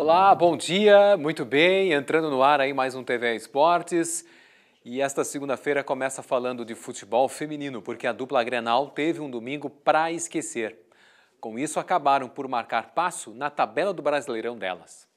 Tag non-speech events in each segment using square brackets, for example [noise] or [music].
Olá, bom dia, muito bem. Entrando no ar aí mais um TV Esportes. E esta segunda-feira começa falando de futebol feminino, porque a dupla Grenal teve um domingo para esquecer. Com isso, acabaram por marcar passo na tabela do Brasileirão delas.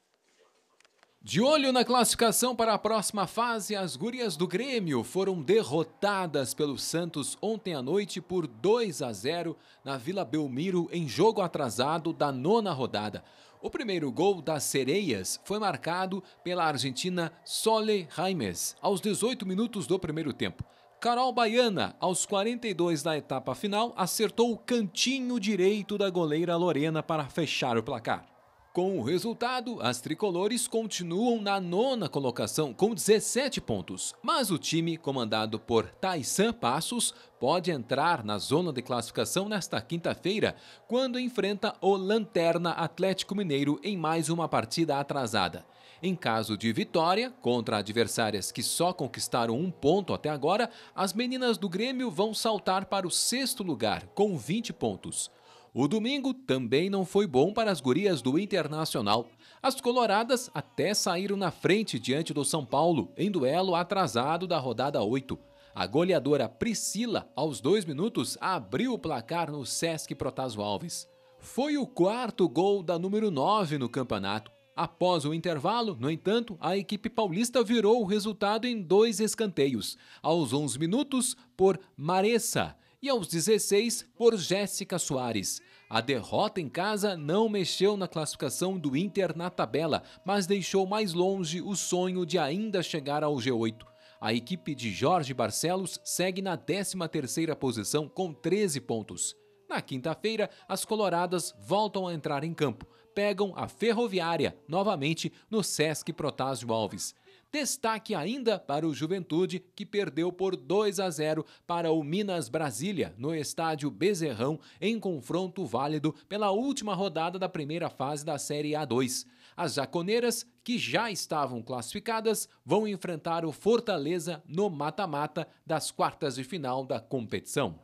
De olho na classificação para a próxima fase, as gurias do Grêmio foram derrotadas pelo Santos ontem à noite por 2 a 0 na Vila Belmiro em jogo atrasado da nona rodada. O primeiro gol das sereias foi marcado pela argentina Sole Raimes, aos 18 minutos do primeiro tempo. Carol Baiana, aos 42 da etapa final, acertou o cantinho direito da goleira Lorena para fechar o placar. Com o resultado, as tricolores continuam na nona colocação com 17 pontos, mas o time, comandado por Taisan Passos, pode entrar na zona de classificação nesta quinta-feira, quando enfrenta o Lanterna Atlético Mineiro em mais uma partida atrasada. Em caso de vitória contra adversárias que só conquistaram um ponto até agora, as meninas do Grêmio vão saltar para o sexto lugar, com 20 pontos. O domingo também não foi bom para as gurias do Internacional. As coloradas até saíram na frente diante do São Paulo em duelo atrasado da rodada 8. A goleadora Priscila, aos dois minutos, abriu o placar no Sesc Protásio Alves. Foi o quarto gol da número 9 no campeonato. Após o intervalo, no entanto, a equipe paulista virou o resultado em dois escanteios. Aos 11 minutos, por Maressa e aos 16 por Jéssica Soares. A derrota em casa não mexeu na classificação do Inter na tabela, mas deixou mais longe o sonho de ainda chegar ao G8. A equipe de Jorge Barcelos segue na 13ª posição com 13 pontos. Na quinta-feira, as coloradas voltam a entrar em campo. Pegam a Ferroviária novamente no Sesc Protásio Alves. Destaque ainda para o Juventude, que perdeu por 2 a 0 para o Minas Brasília, no estádio Bezerrão, em confronto válido pela última rodada da primeira fase da Série A2. As jaconeiras, que já estavam classificadas, vão enfrentar o Fortaleza no mata-mata das quartas de final da competição.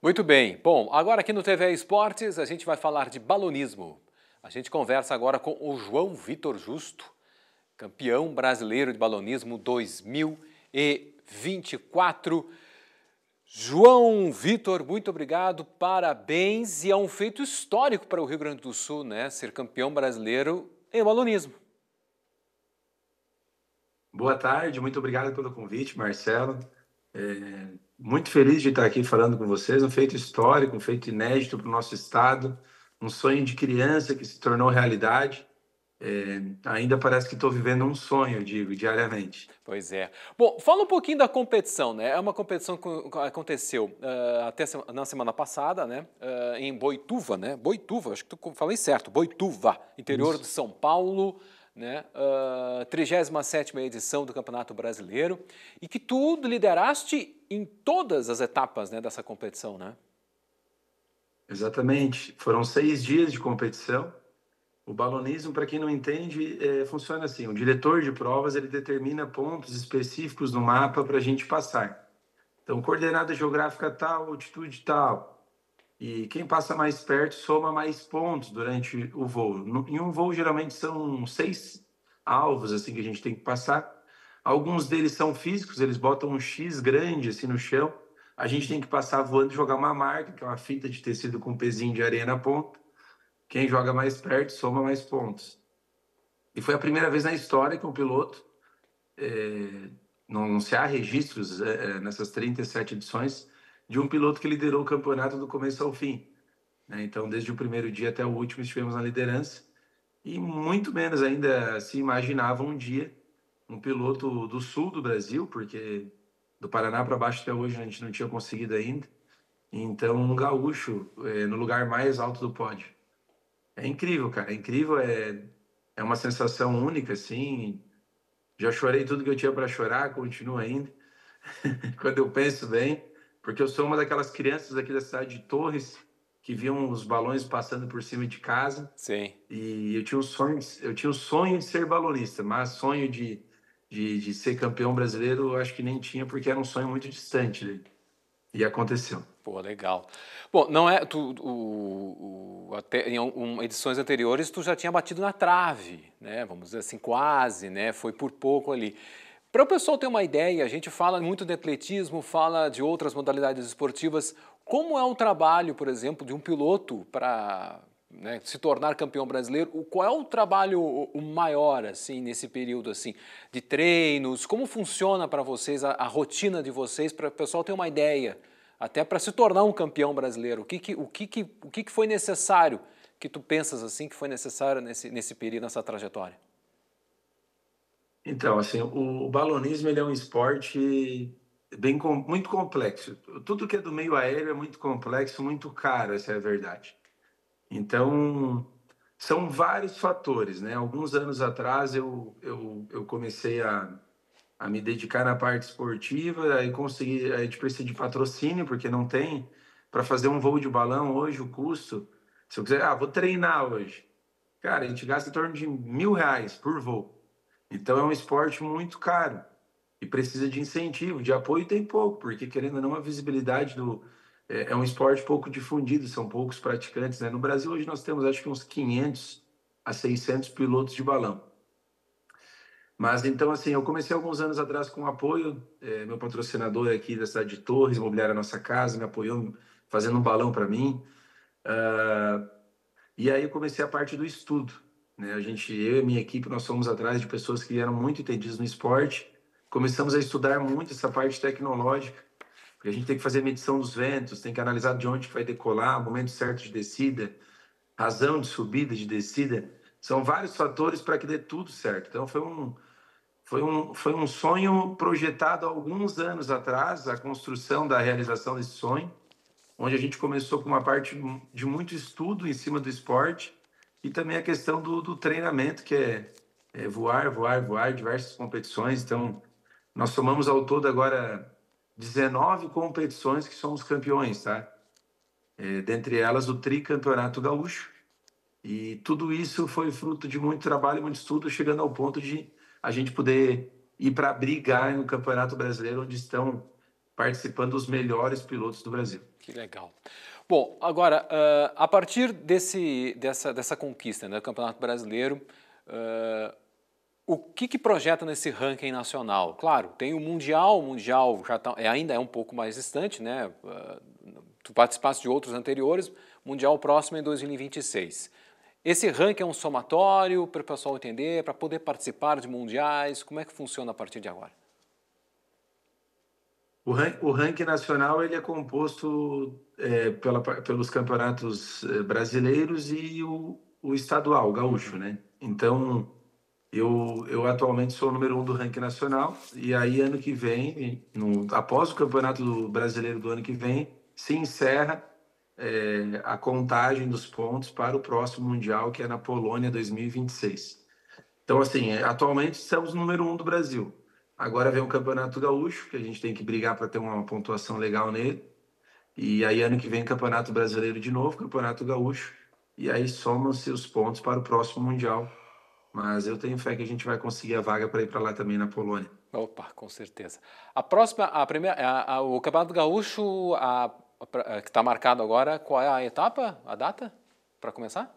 Muito bem. Bom, agora aqui no TV Esportes a gente vai falar de balonismo. A gente conversa agora com o João Vitor Justo, campeão brasileiro de balonismo 2024. João Vitor, muito obrigado, parabéns. E é um feito histórico para o Rio Grande do Sul, né? Ser campeão brasileiro em balonismo. Boa tarde, muito obrigado pelo convite, Marcelo. É, muito feliz de estar aqui falando com vocês. Um feito histórico, um feito inédito para o nosso estado um sonho de criança que se tornou realidade. É, ainda parece que estou vivendo um sonho, digo, diariamente. Pois é. Bom, fala um pouquinho da competição, né? É uma competição que aconteceu uh, até na semana passada, né? Uh, em Boituva, né? Boituva, acho que tu falei certo. Boituva, interior Isso. de São Paulo, né? Uh, ah, 37 edição do Campeonato Brasileiro e que tu lideraste em todas as etapas, né? Dessa competição, né? Exatamente. Foram seis dias de competição. O balonismo, para quem não entende, é, funciona assim: o diretor de provas ele determina pontos específicos no mapa para a gente passar. Então, coordenada geográfica tal, altitude tal. E quem passa mais perto soma mais pontos durante o voo. No, em um voo, geralmente são seis alvos assim que a gente tem que passar. Alguns deles são físicos, eles botam um X grande assim no chão a gente tem que passar voando e jogar uma marca, que é uma fita de tecido com um pezinho de areia na ponta. Quem joga mais perto soma mais pontos. E foi a primeira vez na história que um piloto, é, não, não se há registros é, é nessas 37 edições, de um piloto que liderou o campeonato do começo ao fim. Né? Então, desde o primeiro dia até o último, estivemos na liderança. E muito menos ainda se imaginava um dia um piloto do sul do Brasil, porque do Paraná para baixo até hoje a gente não tinha conseguido ainda. Então, um gaúcho é, no lugar mais alto do pódio. É incrível, cara. É incrível, é, é uma sensação única, assim. Já chorei tudo que eu tinha para chorar, continuo ainda. [laughs] Quando eu penso bem, porque eu sou uma daquelas crianças aqui da cidade de Torres que viam os balões passando por cima de casa. Sim. E eu tinha um sonho, eu tinha um sonho de ser balonista, mas sonho de de, de ser campeão brasileiro, acho que nem tinha, porque era um sonho muito distante dele. Né? E aconteceu. Pô, legal. Bom, não é. Tu, o, o, até, em um, edições anteriores, tu já tinha batido na trave, né? Vamos dizer assim, quase, né? Foi por pouco ali. Para o pessoal ter uma ideia, a gente fala muito de atletismo, fala de outras modalidades esportivas. Como é o trabalho, por exemplo, de um piloto para né, se tornar campeão brasileiro, qual é o trabalho maior assim nesse período assim de treinos? Como funciona para vocês a, a, rotina de vocês para o pessoal ter uma ideia até para se tornar um campeão brasileiro? O que, que o que, que o que, que foi necessário que tu pensas assim que foi necessário nesse nesse período nessa trajetória? Então assim o, o balonismo ele é um esporte bem muito complexo. Tudo que é do meio aéreo é muito complexo, muito caro, essa é a verdade. Então, são vários fatores, né? Alguns anos atrás eu, eu, eu comecei a, a me dedicar na parte esportiva, aí consegui, aí a gente precisa de patrocínio, porque não tem. Para fazer um voo de balão hoje, o custo, se eu quiser, ah, vou treinar hoje. Cara, a gente gasta em torno de mil reais por voo. Então é um esporte muito caro e precisa de incentivo, de apoio tem pouco, porque querendo ou não, a visibilidade do, é, é, um esporte pouco difundido, são poucos praticantes. Né? No Brasil, hoje, nós temos acho que uns 500 a 600 pilotos de balão. Mas então, assim, eu comecei alguns anos atrás com apoio. É, meu patrocinador é aqui da cidade de Torres, Imobiliária é Nossa Casa, me apoiou fazendo um balão para mim. Uh, e aí eu comecei a parte do estudo. Né? A gente, eu e minha equipe, nós fomos atrás de pessoas que eram muito entendidas no esporte. Começamos a estudar muito essa parte tecnológica porque a gente tem que fazer medição dos ventos, tem que analisar de onde vai decolar, o momento certo de descida, razão de subida, de descida. São vários fatores para que dê tudo certo. Então foi um, foi, um, foi um sonho projetado há alguns anos atrás, a construção da realização desse sonho, onde a gente começou com uma parte de muito estudo em cima do esporte e também a questão do, do treinamento, que é, é voar, voar, voar, diversas competições. Então, nós somamos ao todo agora 19 competições que somos campeões, tá? É, dentre elas o tricampeonato gaúcho. E tudo isso foi fruto de muito trabalho, e muito estudo, chegando ao ponto de a gente poder ir para brigar no Campeonato Brasileiro, onde estão participando os melhores pilotos do Brasil. Que legal. Bom, agora, uh, a partir desse, dessa, dessa conquista né, do Campeonato Brasileiro, uh, o que, que projeta nesse ranking nacional? Claro, tem o Mundial, o Mundial já tá, é, ainda é um pouco mais distante, né? Ah, tu participaste de outros anteriores, Mundial próximo é em 2026. Esse ranking é um somatório para o pessoal entender, para poder participar de mundiais? Como é que funciona a partir de agora? O, ran o ranking nacional ele é composto é, pela, pelos campeonatos é, brasileiros e o, o estadual, o gaúcho, uhum. né? Então, eu, eu atualmente sou o número um do ranking nacional e aí ano que vem, no, após o campeonato brasileiro do ano que vem, se encerra é, a contagem dos pontos para o próximo mundial que é na Polônia 2026. Então assim, é, atualmente somos o número um do Brasil. Agora vem o campeonato gaúcho que a gente tem que brigar para ter uma pontuação legal nele. E aí ano que vem campeonato brasileiro de novo, campeonato gaúcho e aí somam-se os pontos para o próximo mundial mas eu tenho fé que a gente vai conseguir a vaga para ir para lá também na Polônia. Opa, com certeza. A próxima, a primeira, a, a, o Campeonato Gaúcho, a, eh, que está marcado agora, qual é a etapa, a data para começar?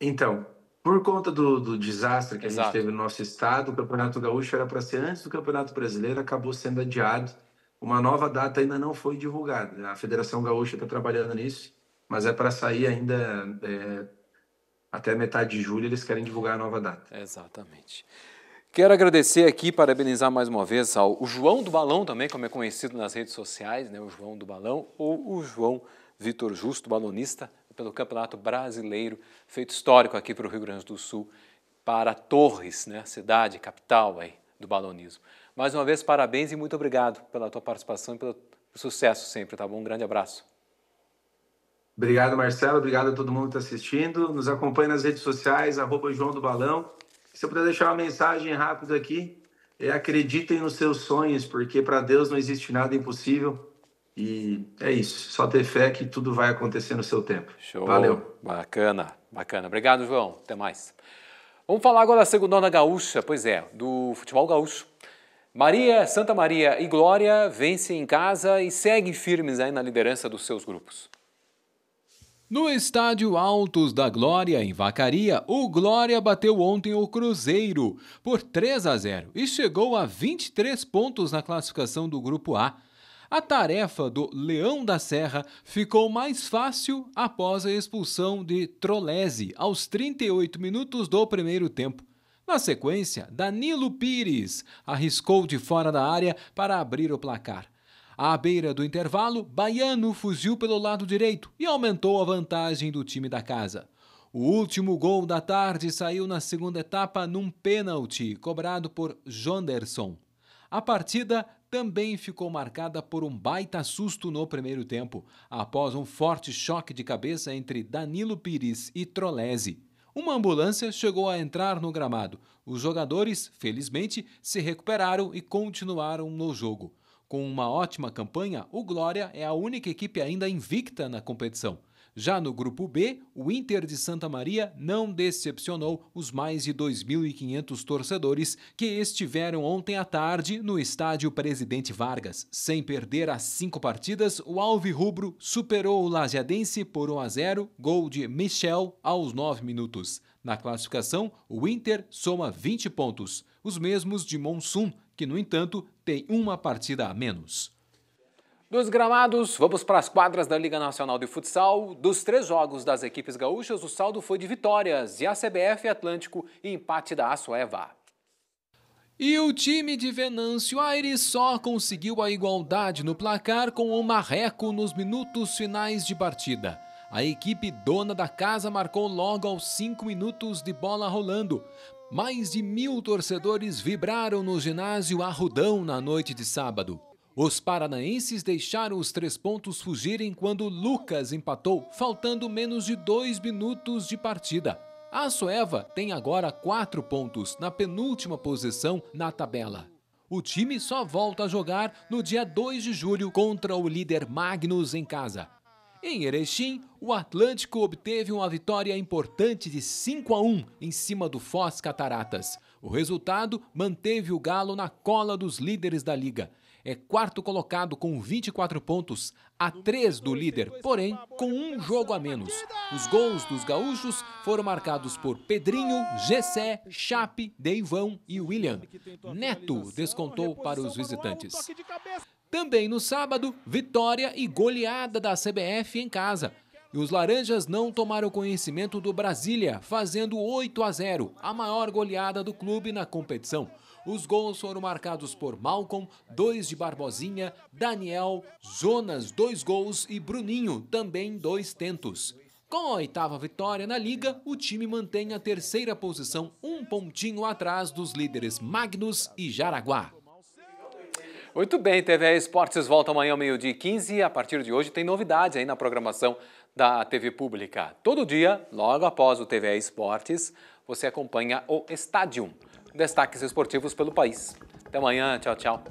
Então, por conta do, do desastre que Exato. a gente teve no nosso estado, o Campeonato Gaúcho era para ser antes do Campeonato Brasileiro, acabou sendo adiado. Uma nova data ainda não foi divulgada. A Federação Gaúcha está trabalhando nisso, mas é para sair ainda é, até metade de julho eles querem divulgar a nova data. Exatamente. Quero agradecer aqui, parabenizar mais uma vez ao João do Balão também, como é conhecido nas redes sociais, né, o João do Balão, ou o João Vitor Justo, balonista, pelo Campeonato Brasileiro, feito histórico aqui para o Rio Grande do Sul, para Torres, né, cidade, capital aí, do balonismo. Mais uma vez, parabéns e muito obrigado pela tua participação e pelo sucesso sempre, tá bom? Um grande abraço. Obrigado, Marcelo. Obrigado a todo mundo que está assistindo. Nos acompanhe nas redes sociais, arroba João do Balão. Se eu puder deixar uma mensagem rápida aqui, é acreditem nos seus sonhos, porque para Deus não existe nada impossível. E é isso. Só ter fé que tudo vai acontecer no seu tempo. Show. Valeu. Bacana, bacana. Obrigado, João. Até mais. Vamos falar agora da Segundona Gaúcha, pois é, do futebol gaúcho. Maria, Santa Maria e Glória vencem em casa e seguem firmes aí na liderança dos seus grupos. No estádio Altos da Glória, em Vacaria, o Glória bateu ontem o Cruzeiro por 3 a 0 e chegou a 23 pontos na classificação do Grupo A. A tarefa do Leão da Serra ficou mais fácil após a expulsão de Trolese aos 38 minutos do primeiro tempo. Na sequência, Danilo Pires arriscou de fora da área para abrir o placar. À beira do intervalo, Baiano fuzil pelo lado direito e aumentou a vantagem do time da casa. O último gol da tarde saiu na segunda etapa num pênalti cobrado por Jonderson. A partida também ficou marcada por um baita susto no primeiro tempo, após um forte choque de cabeça entre Danilo Pires e Trolese. Uma ambulância chegou a entrar no gramado. Os jogadores, felizmente, se recuperaram e continuaram no jogo. Com uma ótima campanha, o Glória é a única equipe ainda invicta na competição. Já no grupo B, o Inter de Santa Maria não decepcionou os mais de 2.500 torcedores que estiveram ontem à tarde no estádio Presidente Vargas. Sem perder as cinco partidas, o Alvirrubro superou o Lajeadense por 1 a 0, gol de Michel aos 9 minutos. Na classificação, o Inter soma 20 pontos, os mesmos de Monsum, que, no entanto, tem uma partida a menos. Dos gramados, vamos para as quadras da Liga Nacional de Futsal. Dos três jogos das equipes gaúchas, o saldo foi de vitórias e a CBF Atlântico e empate da Assoeva. E o time de Venâncio Aires só conseguiu a igualdade no placar com o Marreco nos minutos finais de partida. A equipe dona da casa marcou logo aos cinco minutos de bola rolando, mais de mil torcedores vibraram no ginásio Arrudão na noite de sábado. Os paranaenses deixaram os três pontos fugirem quando Lucas empatou, faltando menos de dois minutos de partida. A Soeva tem agora quatro pontos, na penúltima posição na tabela. O time só volta a jogar no dia 2 de julho contra o líder Magnus em casa. Em Erechim, o Atlântico obteve uma vitória importante de 5 a 1 em cima do Foz Cataratas. O resultado manteve o Galo na cola dos líderes da liga. É quarto colocado com 24 pontos, a 3 do líder, porém com um jogo a menos. Os gols dos gaúchos foram marcados por Pedrinho, Gessé, Chape, Deivão e William. Neto descontou para os visitantes. Também no sábado, vitória e goleada da CBF em casa. E os laranjas não tomaram conhecimento do Brasília, fazendo 8 a 0, a maior goleada do clube na competição. Os gols foram marcados por Malcolm, dois de Barbosinha, Daniel, Zonas dois gols e Bruninho, também dois tentos. Com a oitava vitória na liga, o time mantém a terceira posição, um pontinho atrás dos líderes Magnus e Jaraguá. Muito bem, TV Esportes volta amanhã ao meio-dia e 15 e a partir de hoje tem novidades aí na programação da TV Pública. Todo dia, logo após o TV Esportes, você acompanha o Estádio. Destaques esportivos pelo país. Até amanhã, tchau, tchau.